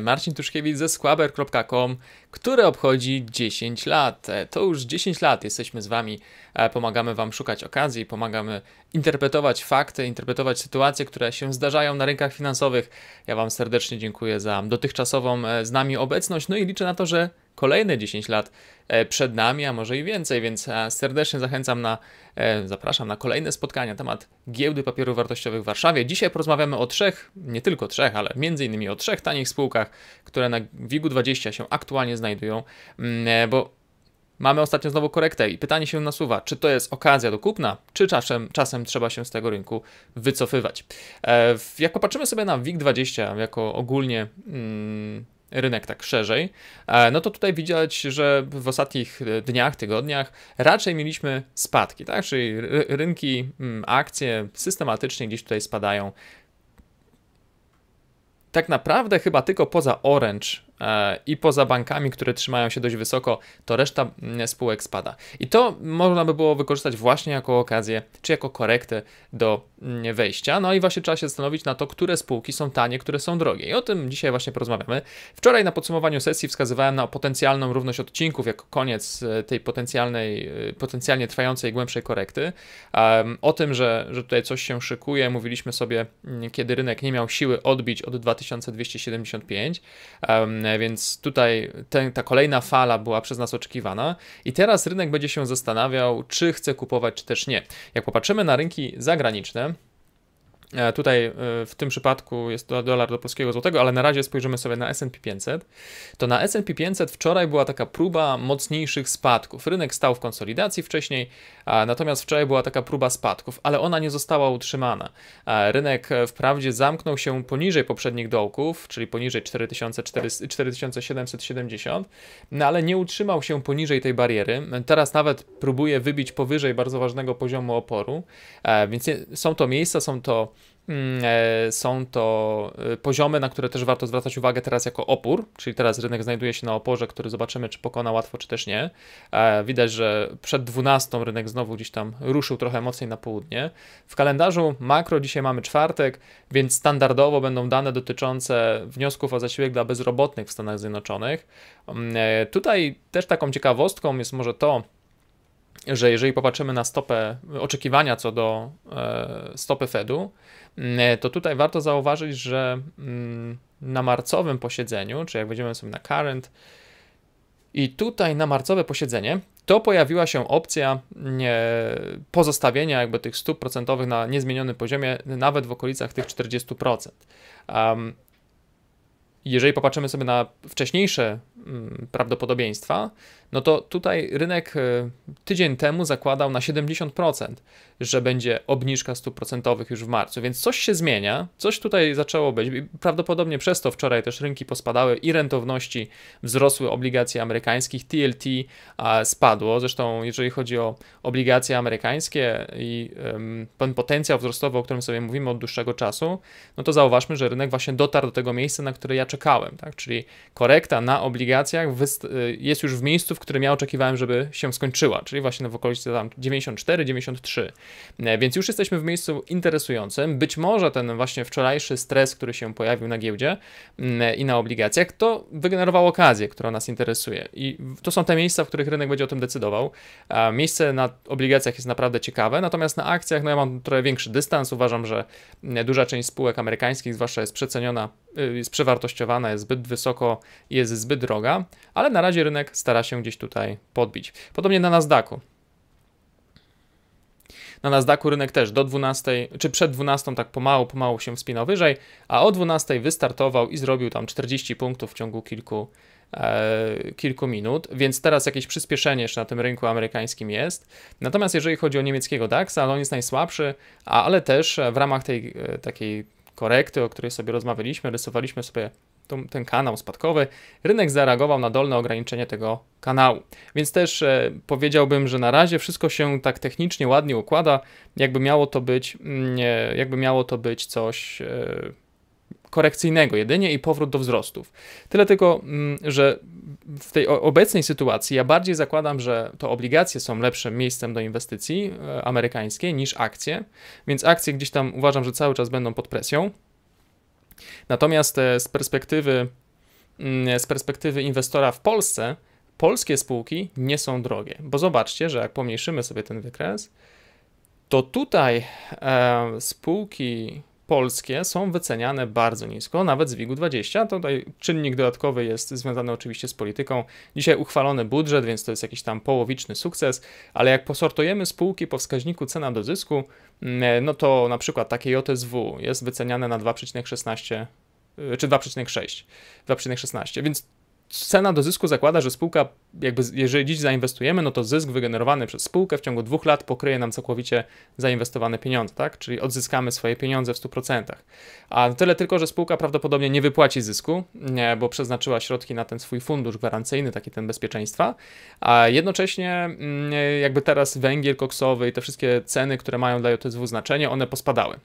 Marcin Tuszkiewicz ze squaber.com, które obchodzi 10 lat. To już 10 lat jesteśmy z Wami, e, pomagamy Wam szukać okazji, pomagamy interpretować fakty, interpretować sytuacje, które się zdarzają na rynkach finansowych. Ja Wam serdecznie dziękuję za dotychczasową e, z nami obecność, no i liczę na to, że kolejne 10 lat e, przed nami, a może i więcej, więc e, serdecznie zachęcam na, e, zapraszam na kolejne spotkania temat giełdy papierów wartościowych w Warszawie. Dzisiaj porozmawiamy o trzech, nie tylko trzech, ale między innymi o trzech tanich spółkach, które na WIG-20 się aktualnie znajdują, mm, bo Mamy ostatnio znowu korektę i pytanie się nasuwa, czy to jest okazja do kupna, czy czasem, czasem trzeba się z tego rynku wycofywać. jak popatrzymy sobie na WIG20 jako ogólnie mm, rynek tak szerzej, e, no to tutaj widać, że w ostatnich e, dniach, tygodniach raczej mieliśmy spadki, tak? Czyli rynki, mm, akcje systematycznie gdzieś tutaj spadają. Tak naprawdę chyba tylko poza Orange e, i poza bankami, które trzymają się dość wysoko, to reszta mm, spółek spada. I to można by było wykorzystać właśnie jako okazję, czy jako korektę do Mm, wejścia. No i właśnie trzeba się zastanowić na to, które spółki są tanie, które są drogie. I o tym dzisiaj właśnie porozmawiamy. Wczoraj na podsumowaniu sesji wskazywałem na potencjalną równość odcinków jako koniec e, tej potencjalnej, e, potencjalnie trwającej głębszej korekty. O tym, że, że tutaj coś się szykuje, mówiliśmy sobie, mm, kiedy rynek nie miał siły odbić od 2275, więc tutaj ten, ta kolejna fala była przez nas oczekiwana i teraz rynek będzie się zastanawiał, czy chce kupować, czy też nie. Jak popatrzymy na rynki zagraniczne, E, tutaj e, w tym przypadku jest to dolar do polskiego złotego, ale na razie spojrzymy sobie na S&P 500. To na S&P 500 wczoraj była taka próba mocniejszych spadków. Rynek stał w konsolidacji wcześniej, natomiast wczoraj była taka próba spadków, ale ona nie została utrzymana. E, rynek wprawdzie zamknął się poniżej poprzednich dołków, czyli poniżej 4770, no ale nie utrzymał się poniżej tej bariery. Teraz nawet próbuje wybić powyżej bardzo ważnego poziomu oporu, więc są to miejsca, są to Mm, e, są to e, poziomy, na które też warto zwracać uwagę teraz jako opór, czyli teraz rynek znajduje się na oporze, który zobaczymy, czy pokona łatwo, czy też nie. E, widać, że przed 12 rynek znowu gdzieś tam ruszył trochę mocniej na południe. W kalendarzu makro dzisiaj mamy czwartek, więc standardowo będą dane dotyczące wniosków o zasiłek dla bezrobotnych w Stanach Zjednoczonych. Mm, tutaj też taką ciekawostką jest może to, że jeżeli popatrzymy na stopę oczekiwania co do e, stopy Fedu, to tutaj warto zauważyć, że na marcowym posiedzeniu, czy jak będziemy sobie na current, i tutaj na marcowe posiedzenie, to pojawiła się opcja e, pozostawienia jakby tych stóp procentowych na niezmienionym poziomie, nawet w okolicach tych 40%. Um, jeżeli popatrzymy sobie na wcześniejsze Mm, prawdopodobieństwa, no to tutaj rynek e, tydzień temu zakładał na 70%, że będzie obniżka stóp procentowych już w marcu, więc coś się zmienia, coś tutaj zaczęło być. Prawdopodobnie przez to wczoraj też rynki pospadały i rentowności wzrosły obligacji amerykańskich, TLT spadło. Zresztą jeżeli chodzi o obligacje amerykańskie i ten potencjał wzrostowy, o którym sobie mówimy od dłuższego czasu, no to zauważmy, że rynek właśnie dotarł do tego miejsca, na które ja czekałem, tak? czyli korekta na obligacje Y, jest już w miejscu, w którym ja oczekiwałem, żeby się skończyła, czyli właśnie w okolicy tam 94-93. E, więc już jesteśmy w miejscu interesującym. Być może ten właśnie wczorajszy stres, który się pojawił na giełdzie mm, e, i na obligacjach, to wygenerował okazję, która nas interesuje. I to są te miejsca, w których rynek będzie o tym decydował. Miejsce na obligacjach jest naprawdę ciekawe, natomiast na akcjach no ja mam trochę większy dystans. Uważam, że mm, duża część spółek amerykańskich zwłaszcza jest przeceniona Y, jest przewartościowana, jest zbyt wysoko jest zbyt droga, ale na razie rynek stara się gdzieś tutaj podbić. Podobnie na Nasdaqu. Na Nasdaqu rynek też do 12, czy przed 12 tak pomału, pomału się wspinał wyżej, a o 12 wystartował i zrobił tam 40 punktów w ciągu kilku, e, kilku minut, więc teraz jakieś przyspieszenie jeszcze na tym rynku amerykańskim jest. Natomiast jeżeli chodzi o niemieckiego DAX, ale no on jest najsłabszy, a, ale też w ramach tej e, takiej korekty, o której sobie rozmawialiśmy, rysowaliśmy sobie tą, ten kanał spadkowy, rynek zareagował na dolne ograniczenie tego kanału. Więc też e, powiedziałbym, że na razie wszystko się tak technicznie ładnie układa, jakby miało to być, mm, jakby miało to być coś. E, korekcyjnego jedynie i powrót do wzrostów. Tyle tylko, mm, że w tej obecnej sytuacji ja bardziej zakładam, że to obligacje są lepszym miejscem do inwestycji e, amerykańskiej niż akcje, więc akcje gdzieś tam uważam, że cały czas będą pod presją. Natomiast e, z perspektywy, mm, z perspektywy inwestora w Polsce, polskie spółki nie są drogie, bo zobaczcie, że jak pomniejszymy sobie ten wykres, to tutaj e, spółki polskie są wyceniane bardzo nisko, nawet z WIG-20. Tutaj czynnik dodatkowy jest związany oczywiście z polityką. Dzisiaj uchwalony budżet, więc to jest jakiś tam połowiczny sukces, ale jak posortujemy spółki po wskaźniku cena do zysku, mm, e, no to na przykład takie JSW jest wyceniane na 2,16 y, czy 2,6, 2,16, więc cena do zysku zakłada, że spółka, jakby jeżeli dziś zainwestujemy, no to zysk wygenerowany przez spółkę w ciągu dwóch lat pokryje nam całkowicie zainwestowane pieniądze, tak? Czyli odzyskamy swoje pieniądze w 100%. A tyle tylko, że spółka prawdopodobnie nie wypłaci zysku, bo przeznaczyła środki na ten swój fundusz gwarancyjny, taki ten bezpieczeństwa, a jednocześnie mm, jakby teraz węgiel koksowy i te wszystkie ceny, które mają dla JTSW znaczenie, one pospadały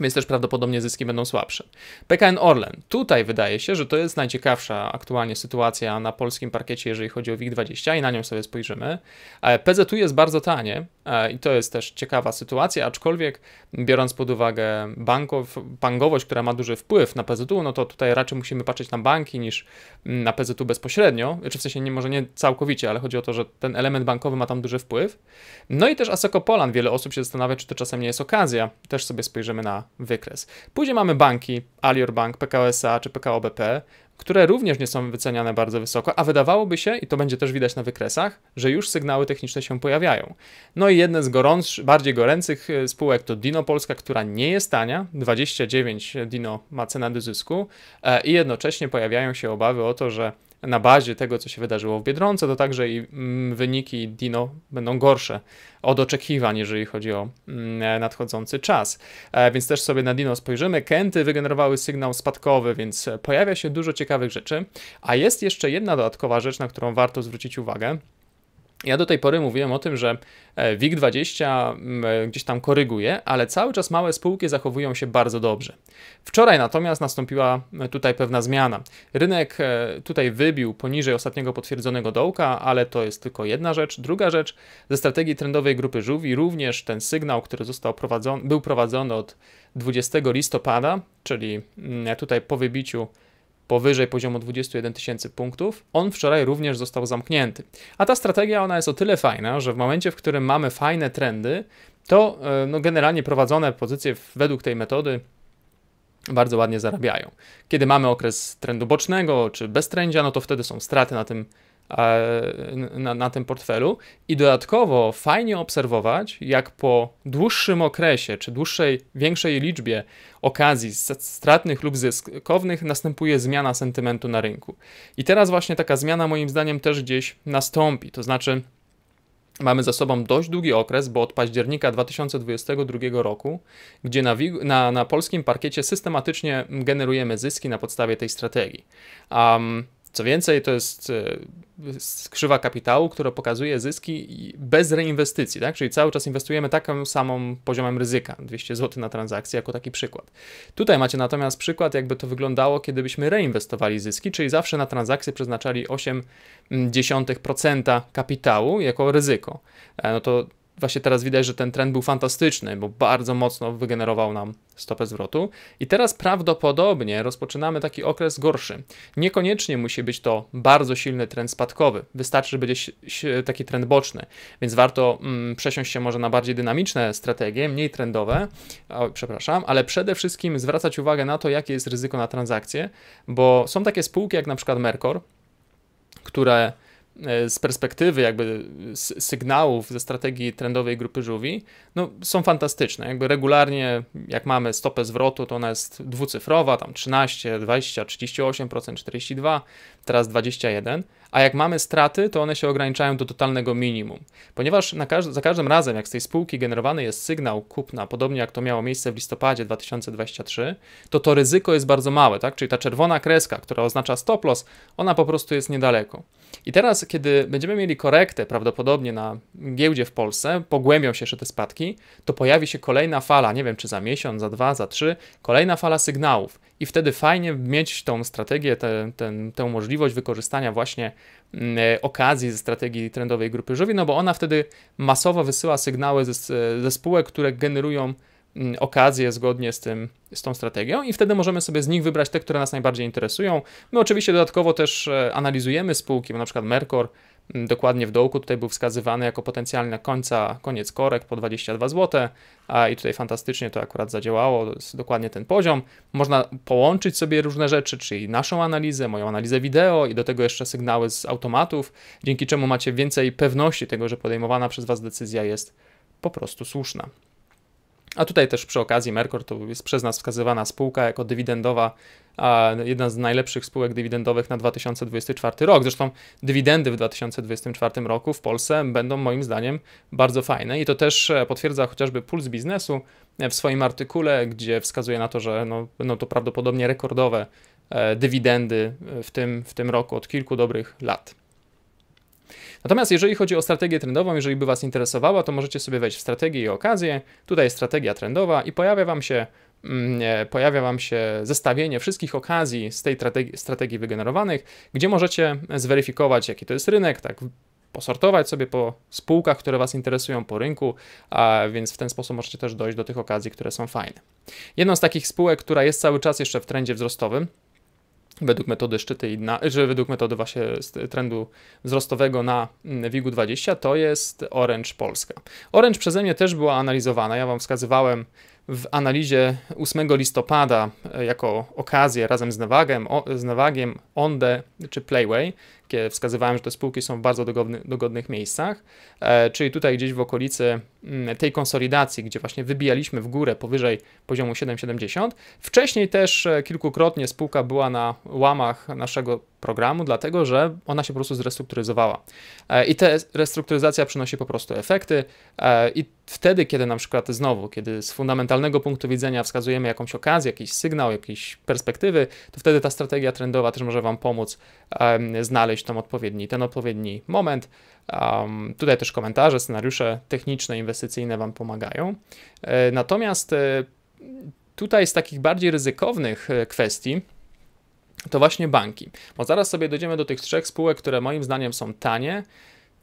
więc też prawdopodobnie zyski będą słabsze. PKN Orlen. Tutaj wydaje się, że to jest najciekawsza aktualnie sytuacja na polskim parkiecie, jeżeli chodzi o WIG20 i na nią sobie spojrzymy. E, PZU jest bardzo tanie e, i to jest też ciekawa sytuacja, aczkolwiek biorąc pod uwagę bankow, bankowość, która ma duży wpływ na PZU, no to tutaj raczej musimy patrzeć na banki niż mm, na PZU bezpośrednio, czy w sensie nie, może nie całkowicie, ale chodzi o to, że ten element bankowy ma tam duży wpływ. No i też Asoko Polan. Wiele osób się zastanawia, czy to czasem nie jest okazja. Też sobie spojrzymy na wykres. Później mamy banki, Alior Bank, PKO SA czy PKO BP, które również nie są wyceniane bardzo wysoko, a wydawałoby się, i to będzie też widać na wykresach, że już sygnały techniczne się pojawiają. No i jedne z gorącz, bardziej goręcych e, spółek to Dino Polska, która nie jest tania, 29 Dino ma cenę do zysku e, i jednocześnie pojawiają się obawy o to, że na bazie tego, co się wydarzyło w Biedronce, to także i mm, wyniki Dino będą gorsze od oczekiwań, jeżeli chodzi o mm, nadchodzący czas. E, więc też sobie na Dino spojrzymy. Kenty wygenerowały sygnał spadkowy, więc pojawia się dużo ciekawych rzeczy. A jest jeszcze jedna dodatkowa rzecz, na którą warto zwrócić uwagę. Ja do tej pory mówiłem o tym, że e, WIG20 mm, e, gdzieś tam koryguje, ale cały czas małe spółki zachowują się bardzo dobrze. Wczoraj natomiast nastąpiła e, tutaj pewna zmiana. Rynek tutaj wybił poniżej ostatniego potwierdzonego dołka, ale to jest tylko jedna rzecz. Druga rzecz, ze strategii trendowej grupy Żółwi również ten sygnał, który został prowadzony, był prowadzony od 20 listopada, czyli mm, tutaj po wybiciu powyżej poziomu 21 tysięcy punktów, on wczoraj również został zamknięty. A ta strategia ona jest o tyle fajna, że w momencie, w którym mamy fajne trendy, to e, no, generalnie prowadzone pozycje według tej metody bardzo ładnie zarabiają. Kiedy mamy okres trendu bocznego czy beztrendzia, no to wtedy są straty na tym na, na tym portfelu. I dodatkowo fajnie obserwować, jak po dłuższym okresie, czy dłuższej, większej liczbie okazji stratnych lub zyskownych następuje zmiana sentymentu na rynku. I teraz właśnie taka zmiana moim zdaniem też gdzieś nastąpi. To znaczy, Mamy za sobą dość długi okres, bo od października 2022 roku, gdzie na, na, na polskim parkiecie systematycznie generujemy zyski na podstawie tej strategii. Um, co więcej, to jest e, skrzywa kapitału, która pokazuje zyski bez reinwestycji, tak? czyli cały czas inwestujemy taką samą poziomem ryzyka, 200 zł na transakcję, jako taki przykład. Tutaj macie natomiast przykład, jakby to wyglądało, kiedybyśmy reinwestowali zyski, czyli zawsze na transakcję przeznaczali 0,8% mm, kapitału jako ryzyko. E, no to właśnie teraz widać, że ten trend był fantastyczny, bo bardzo mocno wygenerował nam stopę zwrotu. I teraz prawdopodobnie rozpoczynamy taki okres gorszy. Niekoniecznie musi być to bardzo silny trend spadkowy, wystarczy, że będzie taki trend boczny, więc warto mm, przesiąść się może na bardziej dynamiczne strategie, mniej trendowe, o, przepraszam, ale przede wszystkim zwracać uwagę na to, jakie jest ryzyko na transakcje, bo są takie spółki jak na przykład Mercor, które E, z perspektywy jakby sygnałów ze strategii trendowej grupy żółwi, no są fantastyczne. Jakby regularnie, jak mamy stopę zwrotu, to ona jest dwucyfrowa, tam 13, 20, 38%, 42, teraz 21% a jak mamy straty, to one się ograniczają do totalnego minimum. Ponieważ każ za każdym razem, jak z tej spółki generowany jest sygnał kupna, podobnie jak to miało miejsce w listopadzie 2023, to to ryzyko jest bardzo małe, tak? Czyli ta czerwona kreska, która oznacza stop loss, ona po prostu jest niedaleko. I teraz, kiedy będziemy mieli korektę prawdopodobnie na giełdzie w Polsce, pogłębią się jeszcze te spadki, to pojawi się kolejna fala, nie wiem czy za miesiąc, za dwa, za trzy, kolejna fala sygnałów i wtedy fajnie mieć tą strategię, te, ten, tę możliwość wykorzystania właśnie mm, e, okazji ze strategii trendowej grupy żółwi, no bo ona wtedy masowo wysyła sygnały ze, ze spółek, które generują mm, okazje zgodnie z, tym, z tą strategią i wtedy możemy sobie z nich wybrać te, które nas najbardziej interesują. My oczywiście dodatkowo też e, analizujemy spółki, bo na przykład Mercor Mm, dokładnie w dołku tutaj był wskazywany jako potencjalny końca, koniec korek po 22 zł, a i tutaj fantastycznie to akurat zadziałało, to jest dokładnie ten poziom. Można połączyć sobie różne rzeczy, czyli naszą analizę, moją analizę wideo i do tego jeszcze sygnały z automatów, dzięki czemu macie więcej pewności tego, że podejmowana przez Was decyzja jest po prostu słuszna. A tutaj też przy okazji Merkur to jest przez nas wskazywana spółka jako dywidendowa, jedna z najlepszych spółek dywidendowych na 2024 rok. Zresztą dywidendy w 2024 roku w Polsce będą moim zdaniem bardzo fajne i to też e, potwierdza chociażby Puls Biznesu e, w swoim artykule, gdzie wskazuje na to, że no, będą to prawdopodobnie rekordowe e, dywidendy w tym, w tym roku od kilku dobrych lat. Natomiast jeżeli chodzi o strategię trendową, jeżeli by Was interesowała, to możecie sobie wejść w strategię i okazję. Tutaj jest strategia trendowa i pojawia Wam się Mm, e, pojawia Wam się zestawienie wszystkich okazji z tej strategii, strategii wygenerowanych, gdzie możecie zweryfikować, jaki to jest rynek, tak posortować sobie po spółkach, które Was interesują, po rynku, a więc w ten sposób możecie też dojść do tych okazji, które są fajne. Jedną z takich spółek, która jest cały czas jeszcze w trendzie wzrostowym, według metody szczyty i na, że według metody właśnie trendu wzrostowego na mm, WIG-20, to jest Orange Polska. Orange przeze mnie też była analizowana, ja Wam wskazywałem w analizie 8 listopada e, jako okazję razem z Nawagiem, z Newagiem Onde czy Playway, kiedy wskazywałem, że te spółki są w bardzo dogodny, dogodnych miejscach, e, czyli tutaj gdzieś w okolicy mm, tej konsolidacji, gdzie właśnie wybijaliśmy w górę powyżej poziomu 7,70. Wcześniej też e, kilkukrotnie spółka była na łamach naszego programu, dlatego że ona się po prostu zrestrukturyzowała. E, I ta restrukturyzacja przynosi po prostu efekty i wtedy, kiedy na przykład znowu, kiedy z fundamentalnego punktu widzenia wskazujemy jakąś okazję, jakiś sygnał, jakieś perspektywy, to wtedy ta strategia trendowa też może Wam pomóc znaleźć znaleźć tam odpowiedni, ten odpowiedni moment. Um, tutaj też komentarze, scenariusze techniczne, inwestycyjne Wam pomagają. E, natomiast e, tutaj z takich bardziej ryzykownych e, kwestii, to właśnie banki. Bo zaraz sobie dojdziemy do tych trzech spółek, które moim zdaniem są tanie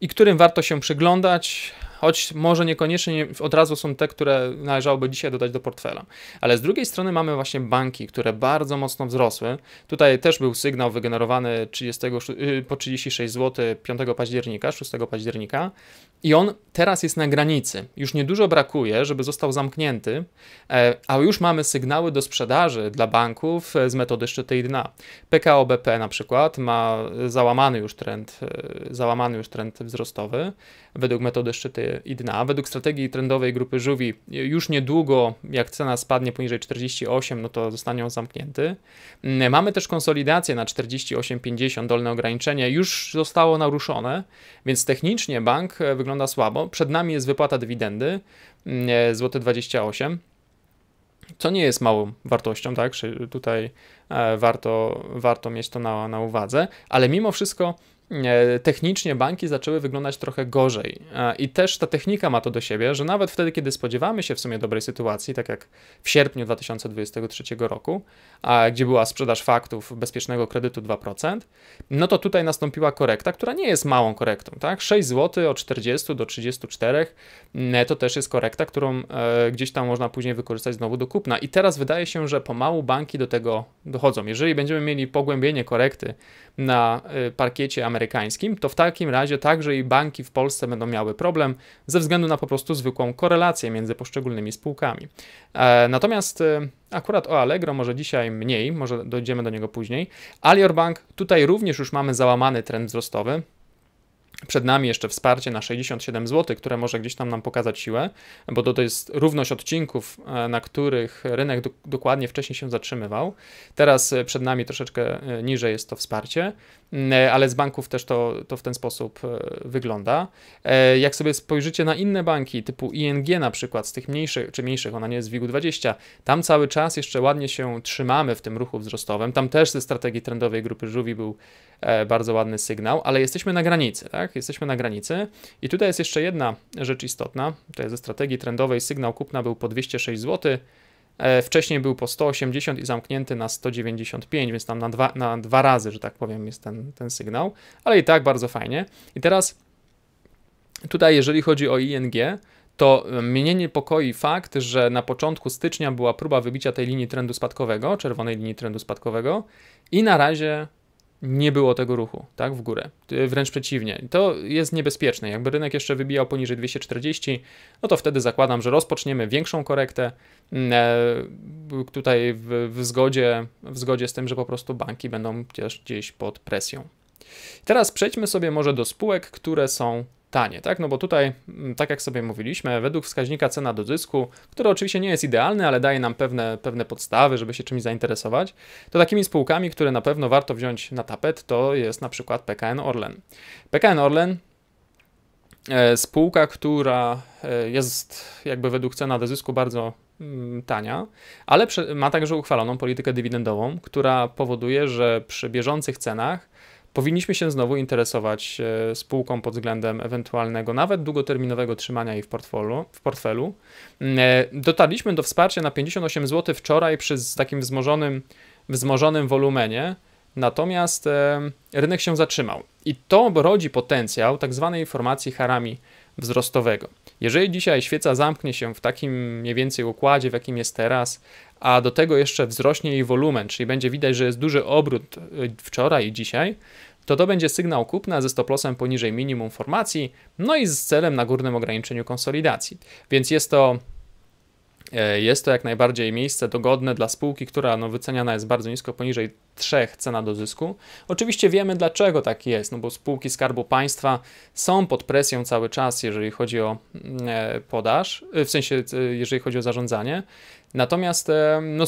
i którym warto się przyglądać, choć może niekoniecznie od razu są te, które należałoby dzisiaj dodać do portfela. Ale z drugiej strony mamy właśnie banki, które bardzo mocno wzrosły. Tutaj też był sygnał wygenerowany 30, y, po 36 zł 5 października, 6 października, i on teraz jest na granicy. Już niedużo brakuje, żeby został zamknięty, e, a już mamy sygnały do sprzedaży dla banków e, z metody szczyty i dna. PKO BP na przykład ma załamany już trend, e, załamany już trend wzrostowy według metody szczyty i dna. Według strategii trendowej grupy Żuwi już niedługo, jak cena spadnie poniżej 48, no to zostanie on zamknięty. Mm, mamy też konsolidację na 48,50, dolne ograniczenie już zostało naruszone, więc technicznie bank wygląda wygląda słabo. Przed nami jest wypłata dywidendy, mm, złote 28 co nie jest małą wartością, tak? Tutaj e, warto, warto mieć to na, na uwadze, ale mimo wszystko E, technicznie banki zaczęły wyglądać trochę gorzej. E, I też ta technika ma to do siebie, że nawet wtedy, kiedy spodziewamy się w sumie dobrej sytuacji, tak jak w sierpniu 2023 roku, gdzie była sprzedaż faktów bezpiecznego kredytu 2%, no to tutaj nastąpiła korekta, która nie jest małą korektą, tak? 6 zł od 40 do 34 e, to też jest korekta, którą gdzieś tam można później wykorzystać znowu do kupna. I teraz wydaje się, że pomału banki do tego dochodzą. Jeżeli będziemy mieli pogłębienie korekty na parkiecie amerykańskim, amerykańskim, to w takim razie także i banki w Polsce będą miały problem ze względu na po prostu zwykłą korelację między poszczególnymi spółkami. E, natomiast e, akurat o Allegro może dzisiaj mniej, może dojdziemy do niego później. Alior Bank, tutaj również już mamy załamany trend wzrostowy. Przed nami jeszcze wsparcie na 67 zł, które może gdzieś tam nam pokazać siłę, bo to, jest równość odcinków, e, na których rynek dokładnie wcześniej się zatrzymywał. Teraz przed nami troszeczkę niżej jest to wsparcie. Mm, e, ale z banków też to, to w ten sposób e, wygląda. E, jak sobie spojrzycie na inne banki, typu ING na przykład, z tych mniejszych, czy mniejszych, ona nie jest w WIG-20, tam cały czas jeszcze ładnie się trzymamy w tym ruchu wzrostowym. Tam też ze strategii trendowej grupy Żuwi był bardzo ładny sygnał, ale jesteśmy na granicy, tak? Jesteśmy na granicy i tutaj jest jeszcze jedna rzecz istotna, to jest ze strategii trendowej sygnał kupna był po 206 zł, E, wcześniej był po 180 i zamknięty na 195, więc tam na dwa, na dwa razy, że tak powiem, jest ten, ten sygnał, ale i tak bardzo fajnie. I teraz tutaj, jeżeli chodzi o ING, to e, mnie niepokoi fakt, że na początku stycznia była próba wybicia tej linii trendu spadkowego, czerwonej linii trendu spadkowego i na razie nie było tego ruchu, tak, w górę. Wręcz przeciwnie. To jest niebezpieczne. Jakby rynek jeszcze wybijał poniżej 240, no to wtedy zakładam, że rozpoczniemy większą korektę mm, e, tutaj w, w, zgodzie, w zgodzie z tym, że po prostu banki będą też gdzieś pod presją. Teraz przejdźmy sobie może do spółek, które są tanie, tak? No bo tutaj, mm, tak jak sobie mówiliśmy, według wskaźnika cena do zysku, który oczywiście nie jest idealny, ale daje nam pewne, pewne podstawy, żeby się czymś zainteresować, to takimi spółkami, które na pewno warto wziąć na tapet, to jest na przykład PKN Orlen. PKN Orlen e, spółka, która e, jest jakby według cena do zysku bardzo mm, tania, ale ma także uchwaloną politykę dywidendową, która powoduje, że przy bieżących cenach Powinniśmy się znowu interesować e, spółką pod względem ewentualnego, nawet długoterminowego trzymania jej w portfelu. W portfelu. Mm, e, dotarliśmy do wsparcia na 58 zł wczoraj przy takim wzmożonym, wzmożonym wolumenie, natomiast e, rynek się zatrzymał. I to rodzi potencjał tak zwanej formacji harami wzrostowego. Jeżeli dzisiaj świeca zamknie się w takim mniej więcej układzie, w jakim jest teraz, a do tego jeszcze wzrośnie jej wolumen, czyli będzie widać, że jest duży obrót y, wczoraj i dzisiaj, to to będzie sygnał kupna ze stoplosem poniżej minimum formacji, no i z celem na górnym ograniczeniu konsolidacji. Więc jest to e, jest to jak najbardziej miejsce dogodne dla spółki, która no, wyceniana jest bardzo nisko, poniżej 3 cena do zysku. Oczywiście wiemy dlaczego tak jest, no bo spółki Skarbu Państwa są pod presją cały czas, jeżeli chodzi o mm, e, podaż, e, w sensie jeżeli chodzi o zarządzanie, Natomiast e, no,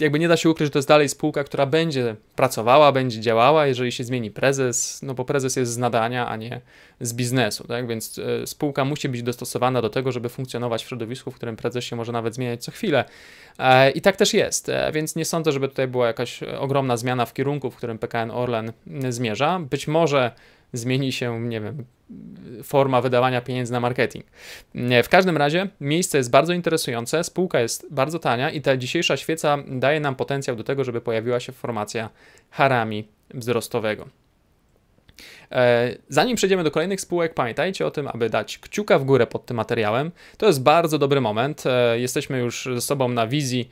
jakby nie da się ukryć, że to jest dalej spółka, która będzie pracowała, będzie działała, jeżeli się zmieni prezes, no bo prezes jest z nadania, a nie z biznesu, tak? Więc e, spółka musi być dostosowana do tego, żeby funkcjonować w środowisku, w którym prezes się może nawet zmieniać co chwilę. E, I tak też jest, więc nie sądzę, żeby tutaj była jakaś ogromna zmiana w kierunku, w którym PKN Orlen zmierza. Być może zmieni się, nie wiem, forma wydawania pieniędzy na marketing. W każdym razie miejsce jest bardzo interesujące, spółka jest bardzo tania i ta dzisiejsza świeca daje nam potencjał do tego, żeby pojawiła się formacja harami wzrostowego. E, zanim przejdziemy do kolejnych spółek, pamiętajcie o tym, aby dać kciuka w górę pod tym materiałem. To jest bardzo dobry moment. E, jesteśmy już ze sobą na wizji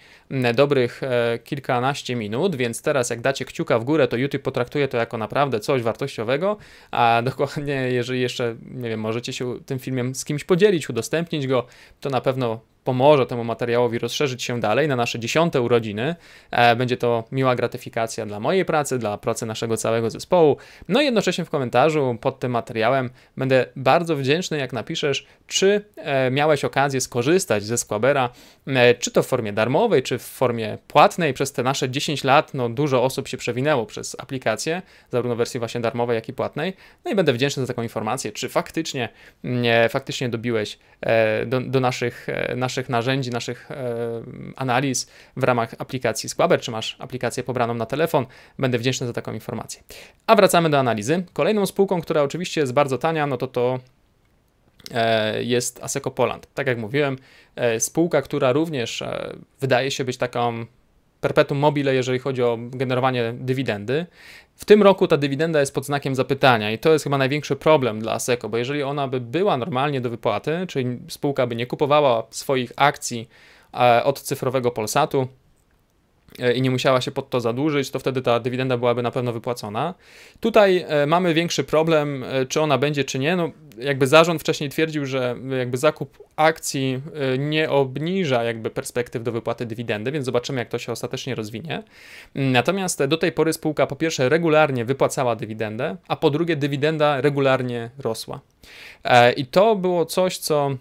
dobrych e, kilkanaście minut, więc teraz jak dacie kciuka w górę, to YouTube potraktuje to jako naprawdę coś wartościowego, a dokładnie jeżeli jeszcze, nie wiem, możecie się tym filmem z kimś podzielić, udostępnić go, to na pewno pomoże temu materiałowi rozszerzyć się dalej na nasze dziesiąte urodziny. E, będzie to miła gratyfikacja dla mojej pracy, dla pracy naszego całego zespołu. No i jednocześnie w komentarzu pod tym materiałem będę bardzo wdzięczny, jak napiszesz, czy e, miałeś okazję skorzystać ze Squabera, e, czy to w formie darmowej, czy w formie płatnej. Przez te nasze 10 lat no, dużo osób się przewinęło przez aplikację, zarówno w wersji właśnie darmowej, jak i płatnej. No i będę wdzięczny za taką informację, czy faktycznie, mm, faktycznie dobiłeś do, do naszych, naszych naszych narzędzi, naszych e, analiz w ramach aplikacji Squaber, czy masz aplikację pobraną na telefon. Będę wdzięczny za taką informację. A wracamy do analizy. Kolejną spółką, która oczywiście jest bardzo tania, no to to e, jest Aseco Poland. Tak jak mówiłem, e, spółka, która również wydaje się być taką perpetuum mobile, jeżeli chodzi o generowanie dywidendy. W tym roku ta dywidenda jest pod znakiem zapytania i to jest chyba największy problem dla ASECO, bo jeżeli ona by była normalnie do wypłaty, czyli spółka by nie kupowała swoich akcji e, od cyfrowego Polsatu, E, i nie musiała się pod to zadłużyć, to wtedy ta dywidenda byłaby na pewno wypłacona. Tutaj e, mamy większy problem, e, czy ona będzie, czy nie. No, jakby zarząd wcześniej twierdził, że jakby zakup akcji nie obniża jakby perspektyw do wypłaty dywidendy, więc zobaczymy, jak to się ostatecznie rozwinie. Natomiast do tej pory spółka po pierwsze regularnie wypłacała dywidendę, a po drugie dywidenda regularnie rosła. I to było coś, co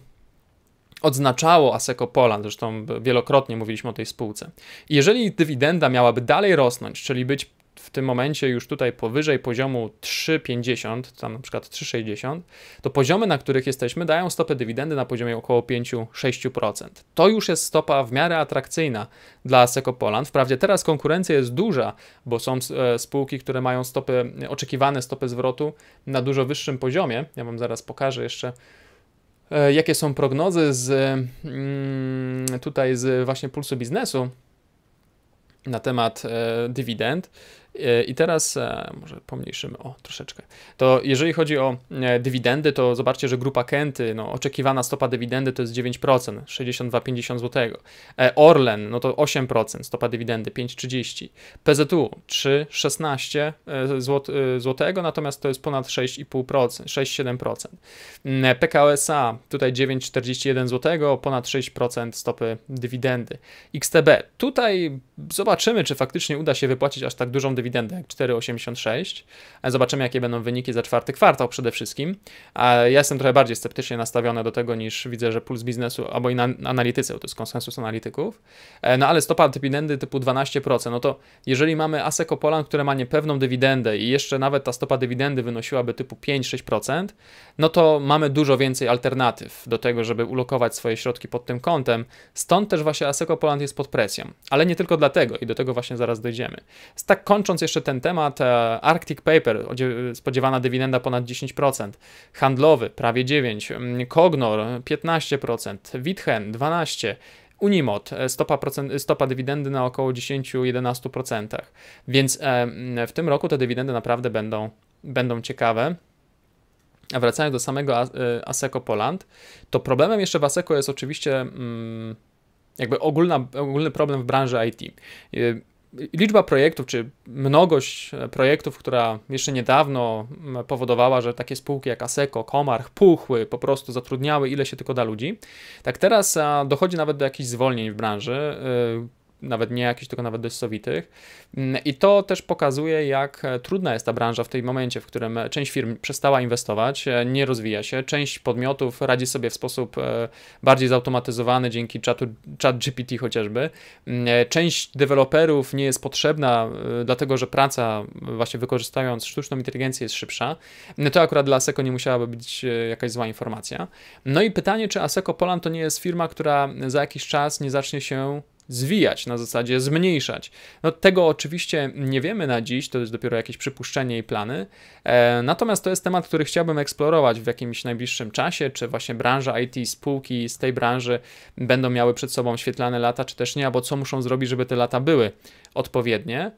odznaczało Aseco Poland, zresztą wielokrotnie mówiliśmy o tej spółce. I jeżeli dywidenda miałaby dalej rosnąć, czyli być w tym momencie już tutaj powyżej poziomu 3,50, tam na przykład 3,60, to poziomy, na których jesteśmy, dają stopę dywidendy na poziomie około 5-6%. To już jest stopa w miarę atrakcyjna dla Asseco Poland. Wprawdzie teraz konkurencja jest duża, bo są e, spółki, które mają stopy, e, oczekiwane stopy zwrotu na dużo wyższym poziomie. Ja Wam zaraz pokażę jeszcze E, jakie są prognozy z mm, tutaj z właśnie pulsu biznesu na temat e, dywidend E, I teraz e, może pomniejszymy o troszeczkę. To jeżeli chodzi o e, dywidendy, to zobaczcie, że grupa Kenty, no, oczekiwana stopa dywidendy to jest 9%, 62,50 zł. Orlen, no to 8%, stopa dywidendy 5,30. PZU 3,16 zł, złotego, natomiast to jest ponad 6,5%, 6,7%. PKSA tutaj 9,41 zł, ponad 6% stopy dywidendy. XTB, tutaj zobaczymy, czy faktycznie uda się wypłacić aż tak dużą dywidendę dywidendę, jak 4,86. Zobaczymy, jakie będą wyniki za czwarty kwartał przede wszystkim. Ja jestem trochę bardziej sceptycznie nastawiony do tego, niż widzę, że puls biznesu, albo i na, analitycy, to jest konsensus analityków. E, no ale stopa dywidendy typu 12%, no to jeżeli mamy Asseco Poland, które ma niepewną dywidendę i jeszcze nawet ta stopa dywidendy wynosiłaby typu 5-6%, no to mamy dużo więcej alternatyw do tego, żeby ulokować swoje środki pod tym kątem. Stąd też właśnie Asseco Poland jest pod presją, ale nie tylko dlatego i do tego właśnie zaraz dojdziemy. Tak kończąc Kończąc jeszcze ten temat, e, Arctic Paper, spodziewana dywidenda ponad 10%, handlowy prawie 9%, mm, Cognor 15%, Witchen 12%, Unimod, stopa, procent, stopa dywidendy na około 10-11%. Więc e, mm, w tym roku te dywidendy naprawdę będą, będą ciekawe. A wracając do samego e, Asseco Poland, to problemem jeszcze w Asseco jest oczywiście mm, jakby ogólna, ogólny problem w branży IT liczba projektów, czy mnogość e, projektów, która jeszcze niedawno powodowała, że takie spółki jak Aseco, Komarch puchły, po prostu zatrudniały ile się tylko da ludzi, tak teraz dochodzi nawet do jakichś zwolnień w branży. E, nawet nie jakichś, tylko nawet dość sowitych. Mm, I to też pokazuje, jak e, trudna jest ta branża w tym momencie, w którym e, część firm przestała inwestować, e, nie rozwija się, część podmiotów radzi sobie w sposób bardziej zautomatyzowany dzięki czatu, chat GPT chociażby. Mm, część deweloperów nie jest potrzebna, dlatego że praca właśnie wykorzystując sztuczną inteligencję jest szybsza. No to akurat dla ASECO nie musiałaby być jakaś zła informacja. No i pytanie, czy ASECO Poland to nie jest firma, która za jakiś czas nie zacznie się zwijać, na zasadzie zmniejszać. No tego oczywiście nie wiemy na dziś, to jest dopiero jakieś przypuszczenie i plany. E, natomiast to jest temat, który chciałbym eksplorować w jakimś najbliższym czasie, czy właśnie branża IT, spółki z tej branży będą miały przed sobą świetlane lata, czy też nie, albo co muszą zrobić, żeby te lata były odpowiednie.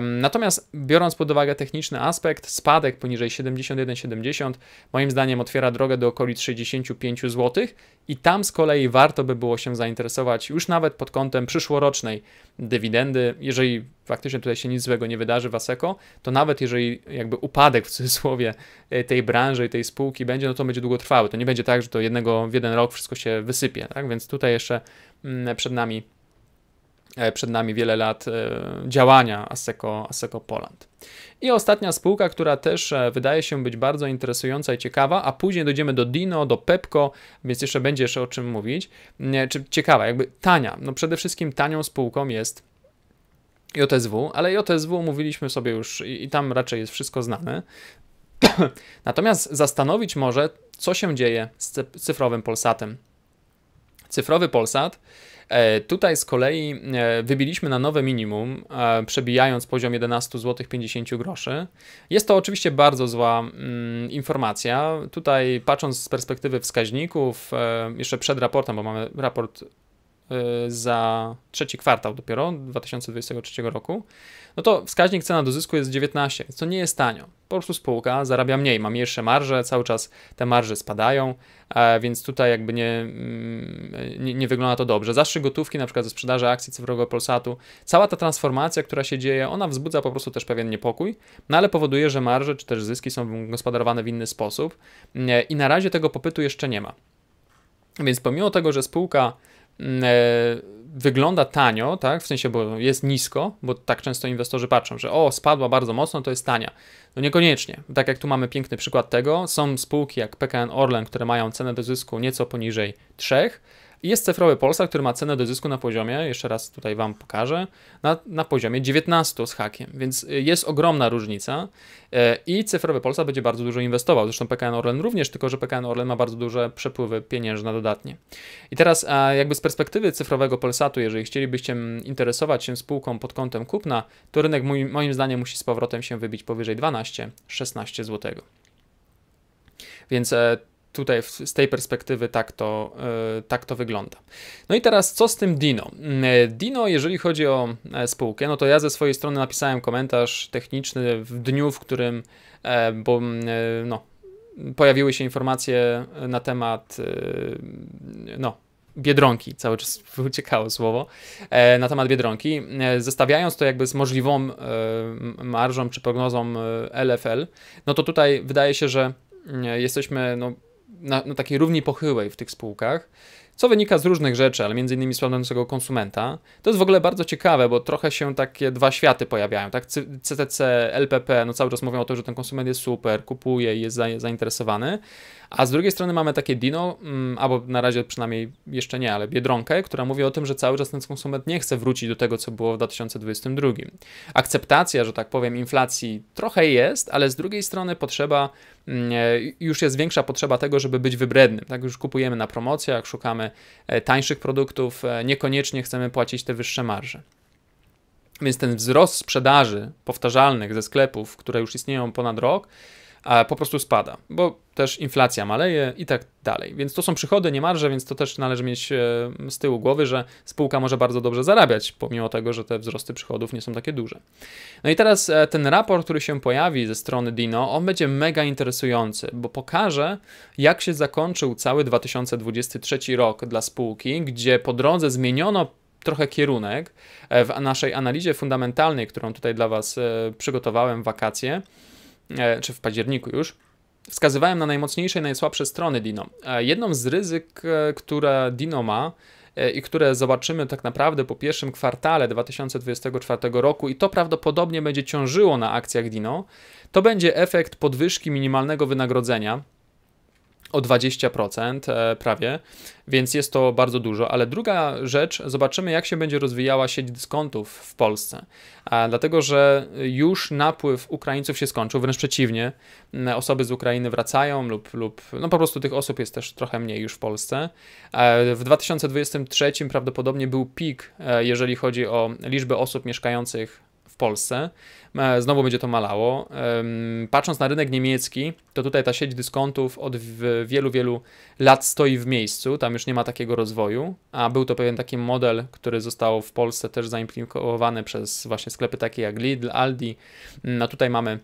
Natomiast biorąc pod uwagę techniczny aspekt, spadek poniżej 71,70 moim zdaniem otwiera drogę do okolic 65 zł i tam z kolei warto by było się zainteresować już nawet pod kątem przyszłorocznej dywidendy. Jeżeli faktycznie tutaj się nic złego nie wydarzy w to nawet jeżeli jakby upadek w cudzysłowie e, tej branży i tej spółki będzie, no to będzie długotrwały. To nie będzie tak, że to jednego w jeden rok wszystko się wysypie, tak? Więc tutaj jeszcze mm, przed nami E, przed nami wiele lat e, działania Aseco, Asseco Poland. I ostatnia spółka, która też e, wydaje się być bardzo interesująca i ciekawa, a później dojdziemy do Dino, do Pepco, więc jeszcze będzie jeszcze o czym mówić. Czy ciekawa, jakby tania. No przede wszystkim tanią spółką jest JSW, ale JSW mówiliśmy sobie już i, i tam raczej jest wszystko znane. Natomiast zastanowić może, co się dzieje z cyfrowym Polsatem. Cyfrowy Polsat E, tutaj z kolei e, wybiliśmy na nowe minimum, e, przebijając poziom 11 zł 50 groszy. Jest to oczywiście bardzo zła mm, informacja. Tutaj patrząc z perspektywy wskaźników, jeszcze przed raportem, bo mamy raport za trzeci kwartał dopiero 2023 roku, no to wskaźnik cena do zysku jest 19, więc to nie jest tanio. Po prostu spółka zarabia mniej, ma mniejsze marże, cały czas te marże spadają, e, więc tutaj jakby nie, mm, nie, nie wygląda to dobrze. Zastrzyk gotówki na przykład ze sprzedaży akcji cyfrowego Polsatu, cała ta transformacja, która się dzieje, ona wzbudza po prostu też pewien niepokój, no ale powoduje, że marże czy też zyski są gospodarowane w inny sposób mm, i na razie tego popytu jeszcze nie ma. Więc pomimo tego, że spółka Mm, e, wygląda tanio, tak? W sensie, bo jest nisko, bo tak często inwestorzy patrzą, że o, spadła bardzo mocno, to jest tania. No niekoniecznie. Tak jak tu mamy piękny przykład tego, są spółki jak PKN Orlen, które mają cenę do zysku nieco poniżej 3, jest cyfrowy Polsat, który ma cenę do zysku na poziomie, jeszcze raz tutaj Wam pokażę, na, na poziomie 19 z hakiem, więc y, jest ogromna różnica e, i cyfrowy Polsat będzie bardzo dużo inwestował. Zresztą PKN Orlen również, tylko że PKN Orlen ma bardzo duże przepływy pieniężne dodatnie. I teraz jakby z perspektywy cyfrowego Polsatu, jeżeli chcielibyście interesować się spółką pod kątem kupna, to rynek moim zdaniem musi z powrotem się wybić powyżej 12-16 zł. Więc e, tutaj z tej perspektywy tak to, e, tak to wygląda. No i teraz co z tym Dino? Mm, e, Dino, jeżeli chodzi o e, spółkę, no to ja ze swojej strony napisałem komentarz techniczny w dniu, w którym bo, mm, no, pojawiły się informacje na temat no, Biedronki, cały czas uciekało słowo, na temat Biedronki, zestawiając to jakby z możliwą marżą czy prognozą LFL, no to tutaj wydaje się, że mm, jesteśmy no, na, na takiej równi pochyłej w tych spółkach co wynika z różnych rzeczy, ale między innymi z konsumenta. To jest w ogóle bardzo ciekawe, bo trochę się takie dwa światy pojawiają, tak? CTC, LPP, no cały czas mówią o tym, że ten konsument jest super, kupuje i jest zainteresowany, a z drugiej strony mamy takie Dino, mm, albo na razie przynajmniej jeszcze nie, ale Biedronkę, która mówi o tym, że cały czas ten konsument nie chce wrócić do tego, co było w 2022. Akceptacja, że tak powiem, inflacji trochę jest, ale z drugiej strony potrzeba, mm, e, już jest większa potrzeba tego, żeby być wybrednym, tak? Już kupujemy na promocjach, szukamy E, tańszych produktów, e, niekoniecznie chcemy płacić te wyższe marże. Więc ten wzrost sprzedaży powtarzalnych ze sklepów, które już istnieją ponad rok, po prostu spada, bo też inflacja maleje i tak dalej. Więc to są przychody, nie marże, więc to też należy mieć e, z tyłu głowy, że spółka może bardzo dobrze zarabiać, pomimo tego, że te wzrosty przychodów nie są takie duże. No i teraz e, ten raport, który się pojawi ze strony Dino, on będzie mega interesujący, bo pokaże, jak się zakończył cały 2023 rok dla spółki, gdzie po drodze zmieniono trochę kierunek e, w naszej analizie fundamentalnej, którą tutaj dla Was przygotowałem w wakacje E, czy w październiku już, wskazywałem na najmocniejsze i najsłabsze strony Dino. E, jedną z ryzyk, e, które Dino ma i które zobaczymy tak naprawdę po pierwszym kwartale 2024 roku i to prawdopodobnie będzie ciążyło na akcjach Dino, to będzie efekt podwyżki minimalnego wynagrodzenia o 20% e, prawie, więc jest to bardzo dużo. Ale druga rzecz, zobaczymy jak się będzie rozwijała sieć dyskontów w Polsce, dlatego że już napływ Ukraińców się skończył, wręcz przeciwnie, osoby z Ukrainy wracają lub, lub no po prostu tych osób jest też trochę mniej już w Polsce. E, w 2023 prawdopodobnie był pik, e, jeżeli chodzi o liczbę osób mieszkających w Polsce. E, znowu będzie to malało. Patrząc na rynek niemiecki, to tutaj ta sieć dyskontów od wielu, wielu lat stoi w miejscu, tam już nie ma takiego rozwoju, a był to pewien taki model, który został w Polsce też zaimplikowany przez właśnie sklepy takie jak Lidl, Aldi. No tutaj mamy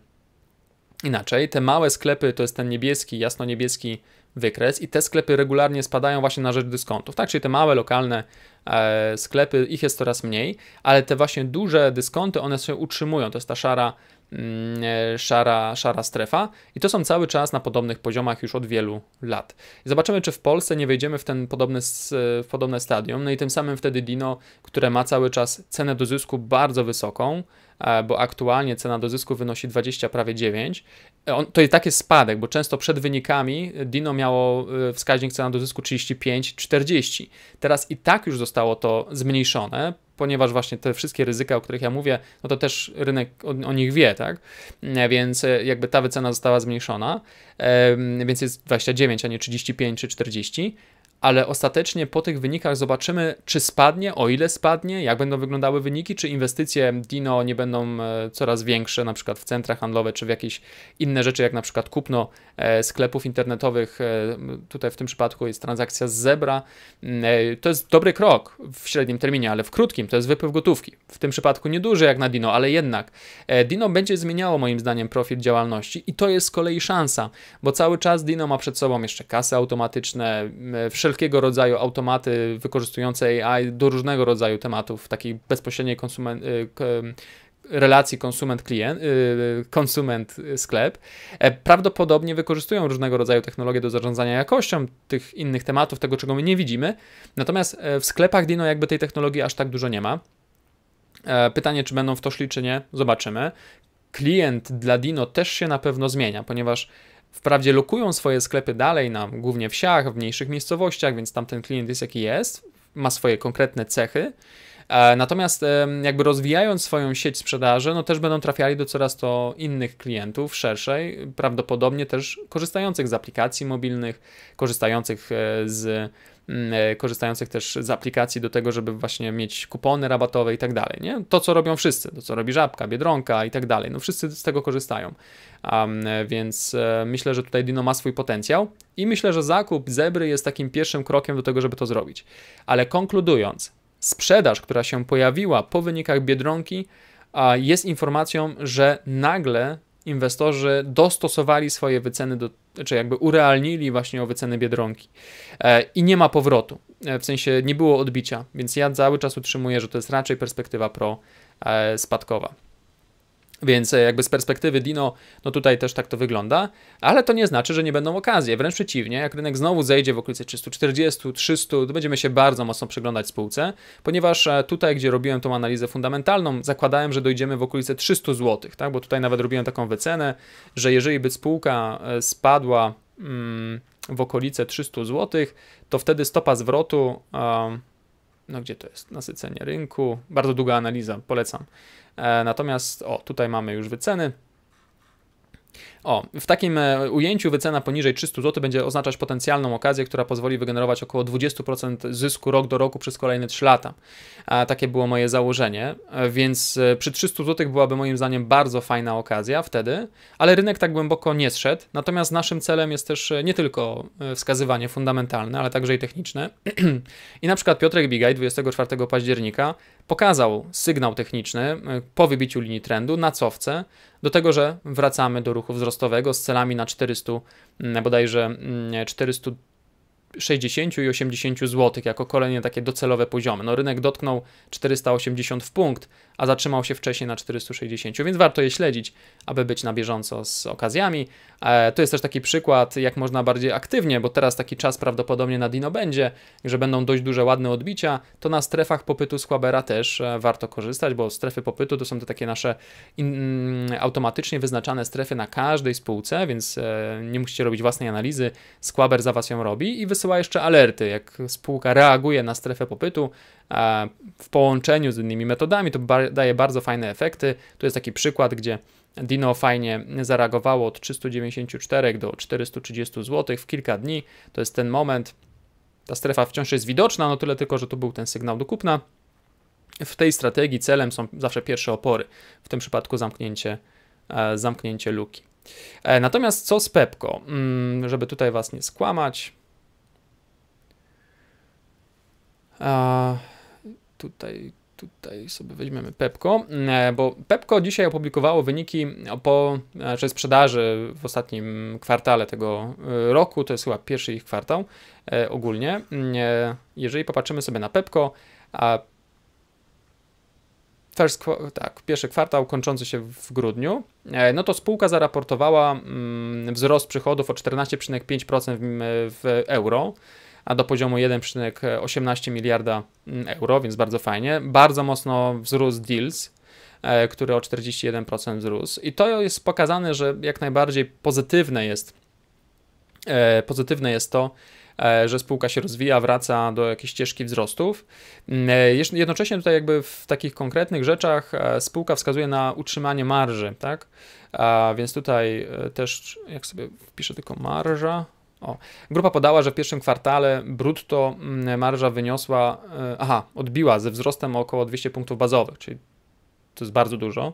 inaczej. Te małe sklepy to jest ten niebieski, jasno niebieski wykres i te sklepy regularnie spadają właśnie na rzecz dyskontów. Tak, czyli te małe, lokalne E, sklepy, ich jest coraz mniej, ale te właśnie duże dyskonty, one się utrzymują, to jest ta szara, mm, e, szara, szara strefa i to są cały czas na podobnych poziomach już od wielu lat. I zobaczymy, czy w Polsce nie wejdziemy w ten podobny, e, w podobne stadium, no i tym samym wtedy Dino, które ma cały czas cenę do zysku bardzo wysoką, E, bo aktualnie cena do zysku wynosi 20, prawie 9. E, on, to i tak jest spadek, bo często przed wynikami e, Dino miało wskaźnik cena do zysku 35, 40. Teraz i tak już zostało to zmniejszone, ponieważ właśnie te wszystkie ryzyka, o których ja mówię, no to też rynek o, o nich wie, tak? Mm, więc jakby ta wycena została zmniejszona, więc jest 29, a nie 35 czy 40 ale ostatecznie po tych wynikach zobaczymy, czy spadnie, o ile spadnie, jak będą wyglądały wyniki, czy inwestycje Dino nie będą e, coraz większe, na przykład w centra handlowe, czy w jakieś inne rzeczy, jak na przykład kupno e, sklepów internetowych. E, tutaj w tym przypadku jest transakcja z zebra. Mm, to jest dobry krok w średnim terminie, ale w krótkim to jest wypływ gotówki. W tym przypadku nieduży jak na Dino, ale jednak. Dino będzie zmieniało moim zdaniem profil działalności i to jest z kolei szansa, bo cały czas Dino ma przed sobą jeszcze kasy automatyczne, wszelkie wszelkiego rodzaju automaty wykorzystujące AI do różnego rodzaju tematów, takiej bezpośredniej y, relacji konsument-klient, y, konsument-sklep, e, prawdopodobnie wykorzystują różnego rodzaju technologie do zarządzania jakością tych innych tematów, tego czego my nie widzimy. Natomiast e, w sklepach Dino jakby tej technologii aż tak dużo nie ma. E, pytanie, czy będą w to szli, czy nie, zobaczymy. Klient dla Dino też się na pewno zmienia, ponieważ Wprawdzie lokują swoje sklepy dalej, na, głównie wsiach, w mniejszych miejscowościach, więc tamten klient jest jaki jest, ma swoje konkretne cechy. E, natomiast jakby rozwijając swoją sieć sprzedaży, no też będą trafiali do coraz to innych klientów, szerszej, prawdopodobnie też korzystających z aplikacji mobilnych, korzystających e, z Mm, e, korzystających też z aplikacji do tego, żeby właśnie mieć kupony rabatowe i tak dalej. Nie? To, co robią wszyscy, to, co robi Żabka, Biedronka i tak dalej. No wszyscy z tego korzystają. Um, więc e, myślę, że tutaj Dino ma swój potencjał i myślę, że zakup Zebry jest takim pierwszym krokiem do tego, żeby to zrobić. Ale konkludując, sprzedaż, która się pojawiła po wynikach Biedronki, a, jest informacją, że nagle inwestorzy dostosowali swoje wyceny, do, czy jakby urealnili właśnie o wyceny Biedronki. E, I nie ma powrotu, e, w sensie nie było odbicia, więc ja cały czas utrzymuję, że to jest raczej perspektywa pro e, spadkowa. Więc e, jakby z perspektywy Dino, no tutaj też tak to wygląda, ale to nie znaczy, że nie będą okazje. Wręcz przeciwnie, jak rynek znowu zejdzie w okolice 340, 300, to będziemy się bardzo mocno przyglądać spółce, ponieważ e, tutaj, gdzie robiłem tą analizę fundamentalną, zakładałem, że dojdziemy w okolice 300 zł, tak? bo tutaj nawet robiłem taką wycenę, że jeżeli by spółka e, spadła mm, w okolice 300 zł, to wtedy stopa zwrotu no gdzie to jest? Nasycenie rynku. Bardzo długa analiza, polecam. E, natomiast, o, tutaj mamy już wyceny. O, w takim e, ujęciu wycena poniżej 300 zł będzie oznaczać potencjalną okazję, która pozwoli wygenerować około 20% zysku rok do roku przez kolejne 3 lata. A takie było moje założenie, e, więc e, przy 300 zł byłaby moim zdaniem bardzo fajna okazja wtedy, ale rynek tak głęboko nie zszedł. Natomiast naszym celem jest też nie tylko wskazywanie fundamentalne, ale także i techniczne. I na przykład Piotrek Bigaj 24 października pokazał sygnał techniczny e, po wybiciu linii trendu na cofce do tego, że wracamy do ruchu wzrostowego z celami na 400, mm, bodajże 400 mm, i 80 zł jako kolejne takie docelowe poziomy. No rynek dotknął 480 w punkt, a zatrzymał się wcześniej na 460, więc warto je śledzić, aby być na bieżąco z okazjami. E, to jest też taki przykład, jak można bardziej aktywnie, bo teraz taki czas prawdopodobnie na Dino będzie, że będą dość duże, ładne odbicia, to na strefach popytu Squabera też e, warto korzystać, bo strefy popytu to są te takie nasze in, mm, automatycznie wyznaczane strefy na każdej spółce, więc e, nie musicie robić własnej analizy, Squaber za Was ją robi i wysyła jeszcze alerty, jak spółka reaguje na strefę popytu, w połączeniu z innymi metodami to daje bardzo fajne efekty. Tu jest taki przykład, gdzie Dino fajnie zareagowało od 394 do 430 zł w kilka dni. To jest ten moment. Ta strefa wciąż jest widoczna, no tyle tylko, że tu był ten sygnał do kupna. W tej strategii celem są zawsze pierwsze opory, w tym przypadku zamknięcie, e, zamknięcie luki. E, natomiast co z Pepko? Mm, żeby tutaj Was nie skłamać. E, tutaj tutaj sobie weźmiemy Pepko, e, bo Pepko dzisiaj opublikowało wyniki po znaczy sprzedaży w ostatnim kwartale tego e, roku, to jest chyba pierwszy ich kwartał e, ogólnie. Jeżeli popatrzymy sobie na Pepko, a first, tak, pierwszy kwartał kończący się w grudniu, no to spółka zaraportowała mm, wzrost przychodów o 14,5% w, w euro a do poziomu 1,18 miliarda mm, euro, więc bardzo fajnie. Bardzo mocno wzrósł deals, e, który o 41% wzrósł. I to jest pokazane, że jak najbardziej pozytywne jest, e, pozytywne jest to, e, że spółka się rozwija, wraca do jakiejś ścieżki wzrostów. Mm, jednocześnie tutaj jakby w takich konkretnych rzeczach spółka wskazuje na utrzymanie marży, tak? A więc tutaj też, jak sobie wpiszę tylko marża, o. Grupa podała, że w pierwszym kwartale brutto mm, marża wyniosła, e, aha, odbiła ze wzrostem o około 200 punktów bazowych, czyli to jest bardzo dużo,